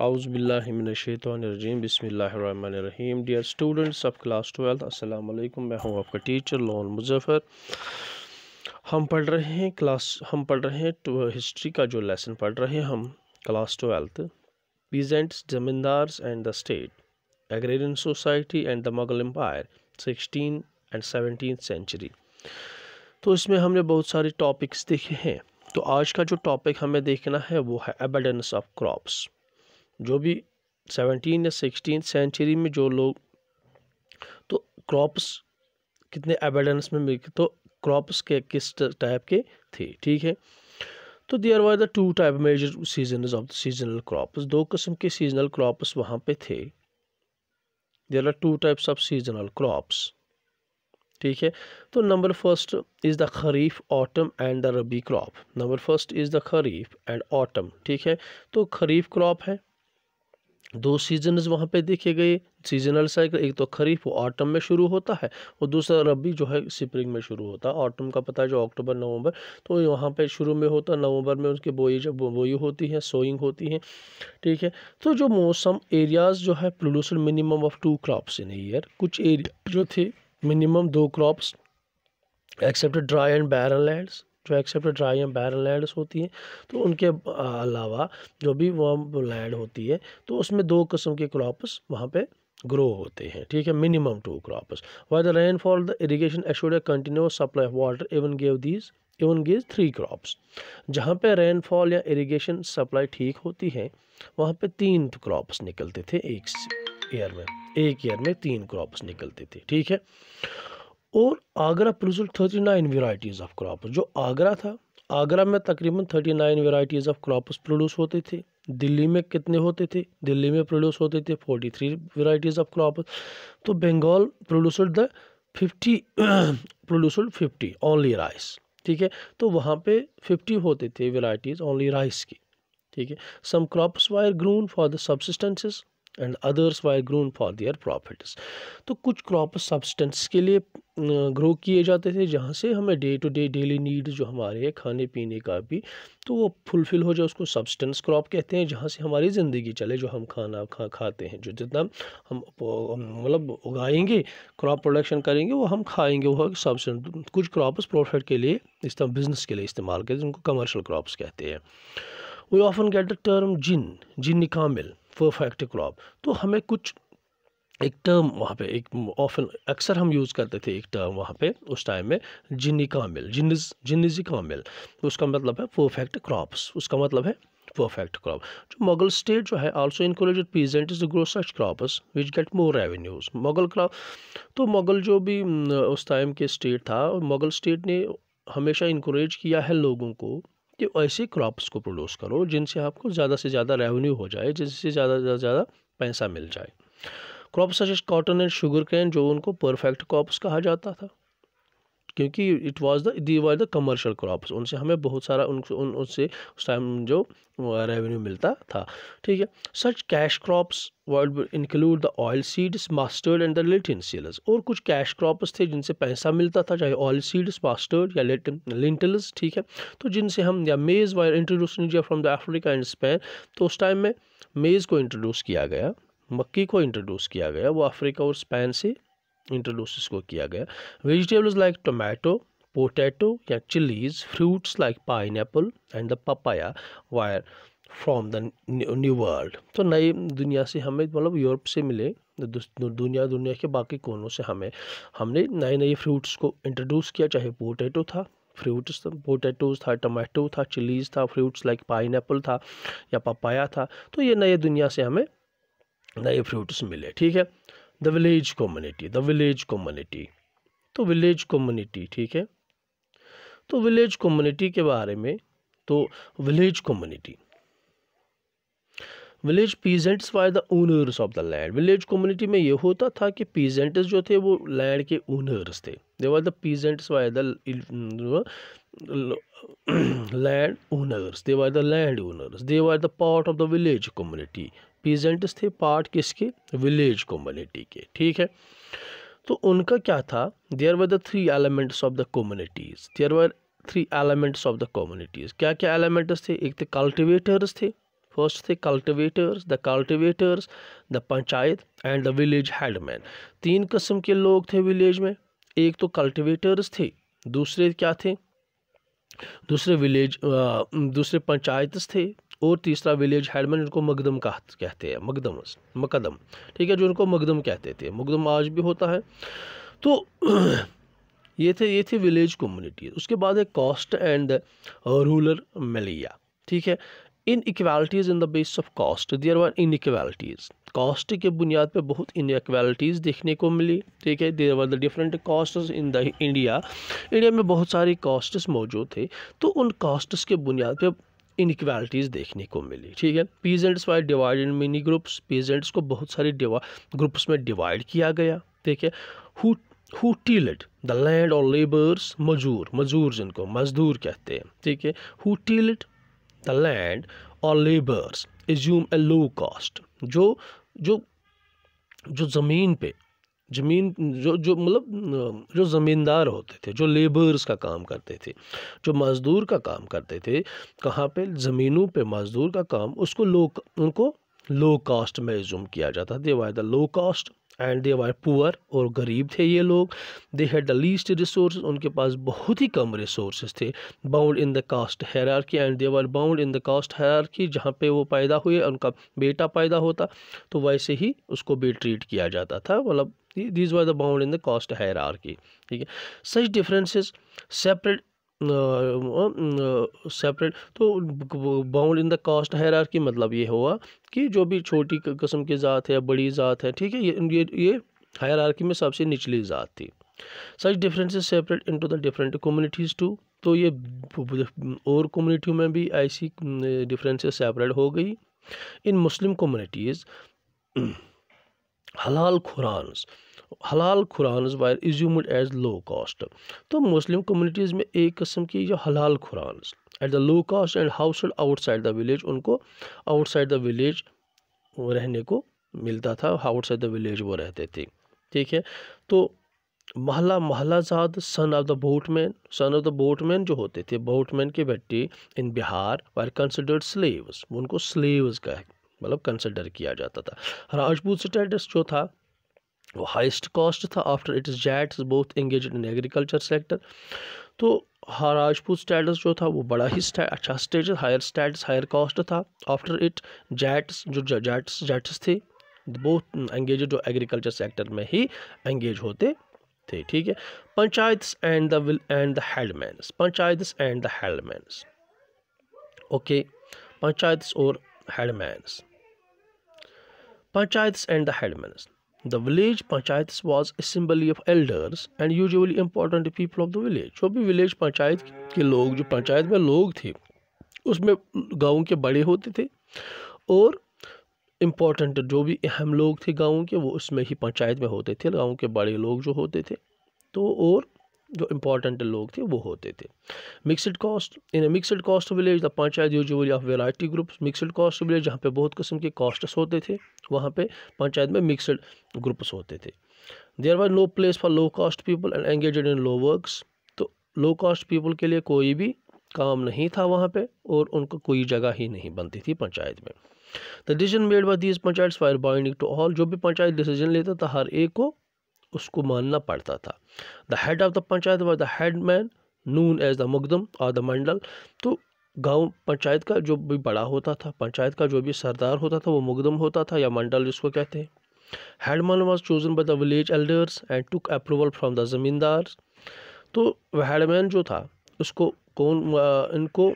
आउज़बिल्लिमिनशैतरजीम बसमीम dear students of class twelfth अस्सलाम वालेकुम मैं हूं आपका टीचर लोन मुजफ़र हम पढ़ रहे हैं क्लास हम पढ़ रहे हैं हिस्ट्री का जो लेसन पढ़ रहे हैं हम class twelfth peasants zamindars and the state agrarian society and the Mughal empire sixteen and seventeen century तो इसमें हमने बहुत सारे टॉपिक्स देखे हैं तो आज का जो टॉपिक हमें देखना है वो है एबिडेंस ऑफ क्रॉप्स जो भी सेवनटीन या सिक्सटीन सेंचुरी में जो लोग तो क्रॉप्स कितने एबेडेंस में मिल तो क्रॉप्स के किस टाइप के थे ठीक है तो they are were the two type major season of the seasonal crops दो किस्म के सीजनल क्रॉप्स वहाँ पे थे there are two types of seasonal crops ठीक है तो number first is the kharif autumn and the rabi crop number first is the kharif and autumn ठीक है तो खरीफ क्रॉप है दो सीजन्स वहाँ पे देखे गए सीजनल साइकिल एक तो खरीफ वो ऑटम में शुरू होता है और दूसरा रबी जो है स्प्रिंग में शुरू होता है ऑटम का पता है जो अक्टूबर नवंबर तो वहाँ पे शुरू में होता है नवंबर में उसकी बोई जब बोई होती है सोइंग होती है ठीक है तो जो मौसम एरियाज़ जो है producer minimum of two crops in year कुछ एरिया जो थे मिनिमम दो crops except dry and barren lands जो एक्सेप्ट ड्राई या बैर लैंड्स होती हैं तो उनके अलावा जो भी वर्म लैंड होती है तो उसमें दो किस्म के क्रॉप्स वहाँ पे ग्रो होते हैं ठीक है minimum two crops where the rainfall the irrigation assured continuous supply of water even gave these even gave three crops जहाँ पे रेनफॉल या इरीगेशन सप्लाई ठीक होती है वहाँ पे तीन क्रॉप्स निकलते थे एक ईयर में एक ईयर में तीन क्रॉप्स निकलते थे ठीक है और Agra produce thirty nine varieties of crop जो आगरा था आगरा में तकरीबन thirty nine varieties of crops produce होते थे दिल्ली में कितने होते थे दिल्ली में प्रोड्यूस होते थे forty three varieties of crop तो Bengal produced the fifty produced fifty only rice ठीक है तो वहाँ पे फिफ्टी होते थे वेराइटीज़ ओनली राइस की ठीक है some crops were grown for the subsistences and others were grown for their profits तो कुछ क्रॉप सब्सटेंस के लिए ग्रो किए जाते थे जहाँ से हमें day to day daily need जो हमारे हैं खाने पीने का भी तो वो फुलफिल हो जाए उसको सब्सटेंस क्रॉप कहते हैं जहाँ से हमारी ज़िंदगी चले जो हम खाना खा खाते हैं जो जितना हम मतलब उगाएंगे क्रॉप प्रोडक्शन करेंगे वो हम खाएंगे वो सब्सटेंस कुछ क्रॉप्स प्रॉफिट के लिए इस तरह बिजनेस के लिए इस्तेमाल करते हैं जिनको कमर्शल क्रॉप्स कहते हैं we often get the term जिन जिन कामिल परफेक्ट क्रॉप तो हमें कुछ एक टर्म वहाँ पे एक ऑफन अक्सर हम यूज़ करते थे एक टर्म वहाँ पे उस टाइम में जिनिका मिल जिनिज जिनिजिका मिल तो उसका मतलब है परफेक्ट क्रॉप्स उसका मतलब है परफेक्ट क्रॉप जो मुगल स्टेट जो है also encourage peasant is grow such crops which get more revenues Mughal crop तो मुगल जो भी उस टाइम के स्टेट था मुगल स्टेट ने हमेशा इंकरेज किया है लोगों को कि ऐसे क्रॉप्स को प्रोड्यूस करो जिनसे आपको ज़्यादा से ज़्यादा रेवेन्यू हो जाए जिससे ज़्यादा से ज़्यादा पैसा मिल जाए crop suggest cotton and sugar cane जो उनको परफेक्ट क्रॉप्स कहा जाता था क्योंकि it was the the was the commercial crops उनसे हमें बहुत सारा उन, उनसे उस टाइम जो रेवेन्यू मिलता था ठीक है such cash crops world include the oil seeds mustard and the lentil sealers और कुछ कैश क्रॉप्स थे जिनसे पैसा मिलता था चाहे ऑयल सीड्स मास्टर्ड या लिटिन लिंटल्स ठीक है तो जिनसे हम या maize were introduce from the Africa and Spain तो उस टाइम में मेज़ को इंट्रोड्यूस किया गया मक्की को इंट्रोड्यूस किया गया वो अफ्रीका और स्पेन से इंट्रोड्यूस को किया गया वेजिटेबल्स लाइक टोमेटो पोटैटो या chillies fruits like pineapple and the papaya were from the new world तो नई दुनिया से हमें मतलब यूरोप से मिले दुनिया दुनिया के बाकी कोनों से हमें हमने नए नए फ्रूट्स को इंट्रोड्यूस किया चाहे पोटैटो था फ्रूट्स पोटैटोज था टमाटो था चिलीज था फ्रूट्स लाइक पाइन था या पपाया था तो ये नए दुनिया से हमें नए फ्रूट्स मिले ठीक है the village community the village community तो विलेज कम्युनिटी ठीक है तो विलेज कम्युनिटी के बारे में तो village community village peasants were the owners of the land village community में ये होता था कि पीजेंट्स जो थे वो लैंड के ओनर्स थे they were the peasants were the land owners they were the land owners they were the part of the village community peasants थे पार्ट किसके विलेज कम्युनिटी के ठीक है तो उनका क्या था there were the three elements of the communities there were three elements of the communities क्या क्या एलिमेंट्स थे एक थे कल्टिवेटर्स थे फर्स्ट थे cultivators the cultivators the panchayat and the village headman तीन कस्म के लोग थे विलेज में एक तो कल्टिवेटर्स थे दूसरे क्या थे दूसरे विलेज दूसरे पंचायत थे और तीसरा विलेज हेडमैन जिनको मकदम का कहते हैं मकदम मकदम ठीक है जो उनको मकदम कहते थे मकदम आज भी होता है तो ये थे ये थे विलेज कम्युनिटी उसके बाद है कॉस्ट एंड रूलर मलिया ठीक है inequalities in the base of caste there were inequalities caste के बुनियाद पे बहुत इनइक्वालिटीज़ देखने को मिली ठीक है there were the different caste in the India India में बहुत सारी कॉस्ट मौजूद थे तो उन कॉस्ट के बुनियाद पे इनक्वालिटीज़ देखने को मिली ठीक है peasants were in many groups peasants को बहुत सारे ग्रुप्स में डिवाइड किया गया ठीक है हु टीलड द लैंड और लेबर्स मजूर मजूर जिनको मजदूर कहते हैं ठीक है हु टीलड द लैंड और labours assume a low caste जो जो जो ज़मीन पे ज़मीन जो जो मतलब जो ज़मींदार होते थे जो लेबर्स का काम करते थे जो मज़दूर का काम करते थे कहाँ पे ज़मीनों पे मज़दूर का काम उसको लो उनको लो कास्ट में एज्यूम किया जाता they were the low caste and they were poor और गरीब थे ये लोग they had the least resource उनके पास बहुत ही कम रिसोर्स थे बाउंड इन द कास्ट की and they were bound in the caste की जहाँ पे वो पैदा हुए उनका बेटा पैदा होता तो वैसे ही उसको भी ट्रीट किया जाता था मतलब these these were the bound in the की ठीक है सच डिफरेंसेज सेपरेट सेपरेट तो बाउंड इन द कास्ट की मतलब ये हुआ कि जो भी छोटी कस्म की ज़ात है बड़ी ज़ात है ठीक है ये ये, ये में सबसे निचली ज़ात थी such differences separate into the different communities to तो ये और कम्युनिटियों में भी ऐसी डिफरेंसेस सेपरेट हो गई इन मुस्लिम कम्युनिटीज़ हलाल खुरानस हलाल खुरान were assumed as low caste तो मुस्लिम कम्युनिटीज़ में एक कस्म की जो हलाल खुरान at the low caste and house outside the village उनको आउटसाइड द विलेज रहने को मिलता था आउटसाइड द विलेज वो रहते थे ठीक है तो महला महलाजाद son of the boatman son of the boatman जो होते थे बोटमैन के बेटे in Bihar were considered slaves उनको स्लेवस का मतलब कंसिडर किया जाता था राजपूत स्टेटस जो था वो हाइस्ट कॉस्ट था after its Jats both engage in agriculture sector तो राजपूत स्टेटस जो था वो बड़ा ही अच्छा status higher status higher caste था आफ्टर इट जैट्स जो जैट्स जैट्स थे बहुत एंगेज जो एग्रीकल्चर सेक्टर में ही एंगेज होते थे ठीक है panchayat and the will and the headman panchayat and the headman okay panchayat और headman panchayat and the headman The village panchayat was assembly of elders and usually important people of the village. जो भी village panchayat के लोग जो पंचायत में लोग थे उसमें गाँव के बड़े होते थे और इम्पोर्टेंट जो भी अहम लोग थे गाँव के वो उसमें ही पंचायत में होते थे गाँव के बड़े लोग जो होते थे तो और जो इंपॉर्टेंट लोग थे वो होते थे mixed caste in mixed caste village the panchayat usually of variety group mixed caste village जहाँ पे बहुत किस्म के कॉस्ट्स होते थे वहाँ पे पंचायत में मिक्सड ग्रुप्स होते थे there were no place for low caste people and engaged in low works तो लो कॉस्ट पीपल के लिए कोई भी काम नहीं था वहाँ पर और उनको कोई जगह ही नहीं बनती थी पंचायत में the decision made by these panchayat were binding to all जो भी पंचायत डिसीजन लेता था हर एक को उसको मानना पड़ता था the head of the panchayat was the headman known as the मुकदम और द मंडल तो गांव पंचायत का जो भी बड़ा होता था पंचायत का जो भी सरदार होता था वो मुकदम होता था या मंडल जिसको कहते हैं headman was chosen by the village elders and took approval from the zamindar तो वह हेडमैन जो था उसको कौन इनको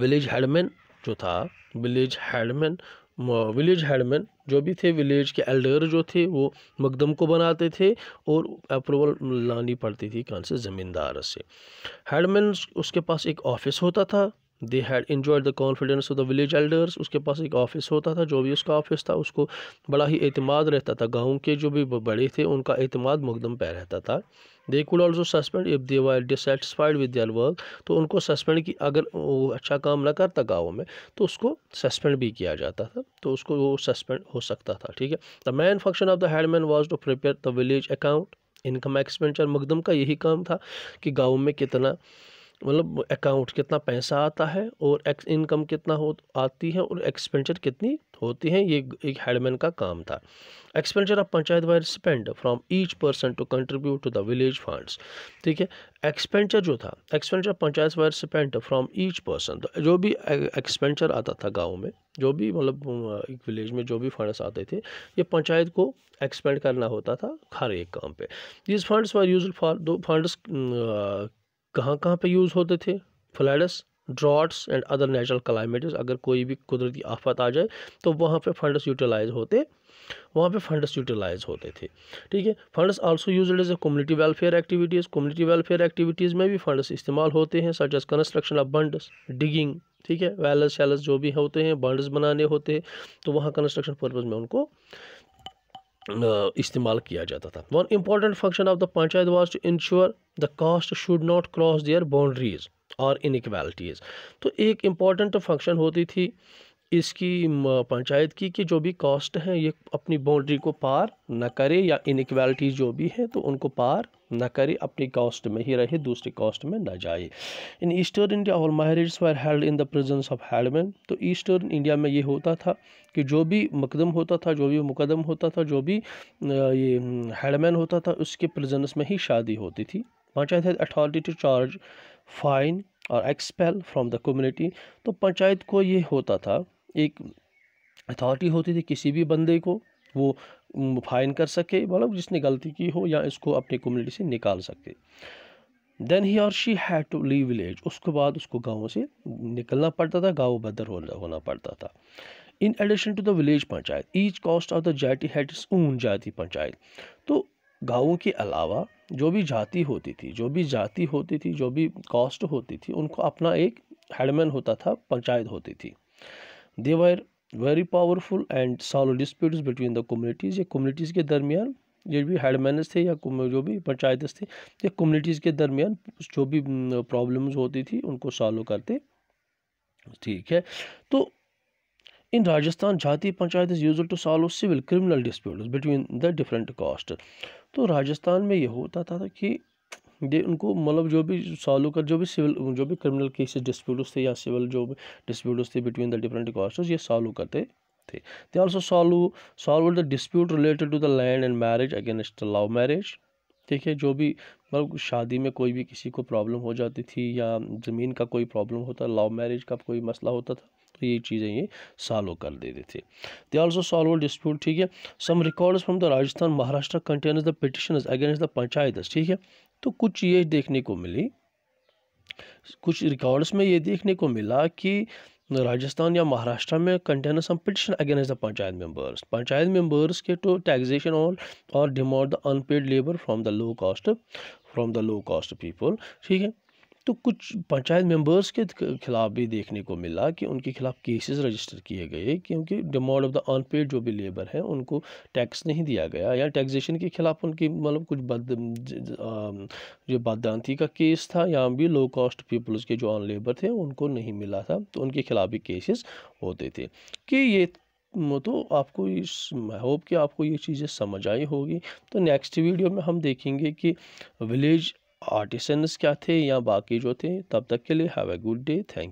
विलेज हेडमैन जो था विलेज हेडमैन विलेज हेडमैन जो भी थे विलेज के एल्डर जो थे वो मकदम को बनाते थे और अप्रूवल लानी पड़ती थी कहाँ से ज़मींदार से हेडमैन उसके पास एक ऑफिस होता था they had enjoyed the confidence of the village elders उसके पास एक ऑफिस होता था जो भी उसका ऑफिस था उसको बड़ा ही अतमाद रहता था गाँव के जो भी बड़े थे उनका अतमाद मुकदम पे रहता था they could also suspend if they were dissatisfied with their work तो उनको सस्पेंड की अगर वो अच्छा काम ना करता गाँव में तो उसको सस्पेंड भी किया जाता था तो उसको वो सस्पेंड हो सकता था ठीक है the main function of the headman was to prepare the village account income expenditure मुकदम का यही काम था कि गाँव में कितना मतलब अकाउंट कितना पैसा आता है और एक्स इनकम कितना हो आती है और एक्सपेंडिचर कितनी होती है ये एक हेडमैन का काम था expenditure of panchayat was spend from each person to contribute to the village funds ठीक है एक्सपेंडिचर जो था expenditure of panchayat was spend from each person तो जो भी एक्सपेंडिचर e- आता था गाँव में जो भी मतलब एक विलेज में जो भी फंड्स आते थे ये पंचायत को एक्सपेंड करना होता था हर एक काम पे this funds were use for दो फंड्स कहाँ कहाँ पे यूज़ होते थे floods droughts and other natural climates अगर कोई भी कुदरती आफत आ जाए तो वहाँ पे फंड्स यूटिलाइज होते वहाँ पे फंड्स यूटिलाइज होते थे ठीक है funds also use as a community welfare activities community welfare activities में भी फंड्स इस्तेमाल होते हैं such as construction of bunds digging ठीक है वेलस शैलस जो भी होते हैं बंडस बनाने होते हैं तो वहाँ कंस्ट्रक्शन पर्पज़ में उनको इस्तेमाल किया जाता था one important function of the panchayat was to ensure the caste should not cross their boundaries और इनक्वालिटीज़ तो एक इम्पॉर्टेंट फंक्शन होती थी इसकी पंचायत की कि जो भी कॉस्ट है ये अपनी बाउंड्री को पार न करे या इनक्वालिटीज़ जो भी हैं तो उनको पार न करे अपनी कॉस्ट में ही रहे दूसरी कॉस्ट में न जाए in eastern India all marriage were held in the presence of headman तो ईस्टर्न इंडिया में ये होता था कि जो भी मकदम होता था जो भी मुकदम होता था जो भी ये हेडमैन होता था उसके प्रजेंस में ही शादी होती थी panchayat has authority to charge fine और एक्सपेल फ्रॉम द कम्युनिटी तो पंचायत को ये होता था एक अथॉरिटी होती थी किसी भी बंदे को वो फाइन कर सके मतलब जिसने गलती की हो या इसको अपने कम्युनिटी से निकाल सके देन ही और she had to leave village उसके बाद उसको गाँव से निकलना पड़ता था गाँव बदर होना पड़ता था in addition to the village panchayat each caste of the jati had own jati panchayat तो गाँव के अलावा जो भी जाति होती थी जो भी जाति होती थी जो भी कॉस्ट होती थी उनको अपना एक हेडमैन होता था पंचायत होती थी they were very powerful and solve disputes between the communities या कम्युनिटीज़ के दरमियान ये भी हेडमैनस थे या जो भी पंचायत थे या कम्युनिटीज़ के दरमियान जो भी प्रॉब्लम्स होती थी उनको सॉल्व करते ठीक है तो in Rajasthan jatiya panchayat is to to civil civil criminal disputes the different caste तो राजस्थान में ये होता था, था कि ये उनको मतलब जो भी सॉल्व कर जो भी सिविल जो भी क्रिमिनल केसेस डिस्प्यूट्स थे या सिविल जो डिस्प्यूट्स थे बिटवीन द डिफरेंट कॉस्टर्स ये सॉल्व करते थे they also solve solve the dispute related to the land and marriage against the love marriage ठीक है जो भी मतलब शादी में कोई भी किसी को प्रॉब्लम हो जाती थी या ज़मीन का कोई प्रॉब्लम होता लव मैरिज का कोई मसला होता था तो ये चीज़ें ये सॉल्व कर देते थे दे ऑल्सो सॉल्व डिस्प्यूट ठीक है some records from the Rajasthan Maharashtra contains the petition against the panchayat ठीक है तो कुछ ये देखने को मिली कुछ रिकॉर्ड्स में ये देखने को मिला कि राजस्थान या महाराष्ट्र में contain some petition against the panchayat members panchayat members के टू टैक्सेशन ऑल और demand the unpaid labour from the low caste from the low caste people ठीक है तो कुछ पंचायत मेंबर्स के खिलाफ भी देखने को मिला कि उनके खिलाफ केसेस रजिस्टर किए गए क्योंकि डिमांड ऑफ द अनपेड जो भी लेबर है उनको टैक्स नहीं दिया गया या टैक्सेशन के खिलाफ उनकी मतलब कुछ बद जो बददानती का केस था या भी लो कॉस्ट पीपल्स के जो अन लेबर थे उनको नहीं मिला था तो उनके खिलाफ भी केसेस होते थे कि ये तो आपको इस आई होप कि आपको ये चीज़ें समझ आई होगी तो नेक्स्ट वीडियो में हम देखेंगे कि विलेज आर्टिसन्स क्या थे या बाकी जो थे तब तक के लिए have a good day thank